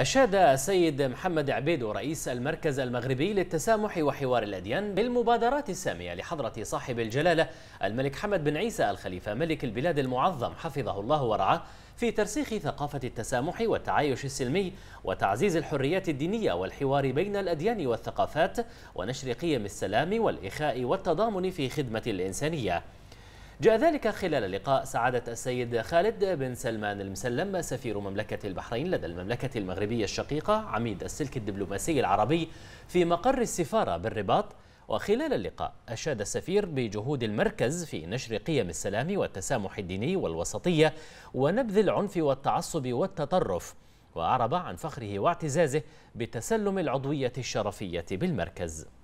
أشاد السيد محمد عبيدو رئيس المركز المغربي للتسامح وحوار الأديان بالمبادرات السامية لحضرة صاحب الجلالة الملك حمد بن عيسى الخليفة ملك البلاد المعظم حفظه الله ورعاه في ترسيخ ثقافة التسامح والتعايش السلمي وتعزيز الحريات الدينية والحوار بين الأديان والثقافات ونشر قيم السلام والإخاء والتضامن في خدمة الإنسانية جاء ذلك خلال لقاء سعادة السيد خالد بن سلمان المسلم سفير مملكة البحرين لدى المملكة المغربية الشقيقة عميد السلك الدبلوماسي العربي في مقر السفارة بالرباط وخلال اللقاء أشاد السفير بجهود المركز في نشر قيم السلام والتسامح الديني والوسطية ونبذ العنف والتعصب والتطرف وأعرب عن فخره واعتزازه بتسلم العضوية الشرفية بالمركز